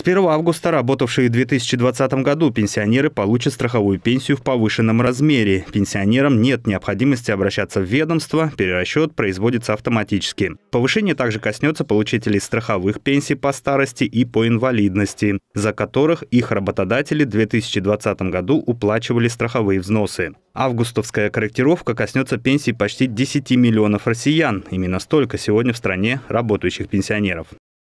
С 1 августа работавшие в 2020 году пенсионеры получат страховую пенсию в повышенном размере. Пенсионерам нет необходимости обращаться в ведомство, перерасчет производится автоматически. Повышение также коснется получателей страховых пенсий по старости и по инвалидности, за которых их работодатели в 2020 году уплачивали страховые взносы. Августовская корректировка коснется пенсий почти 10 миллионов россиян. Именно столько сегодня в стране работающих пенсионеров.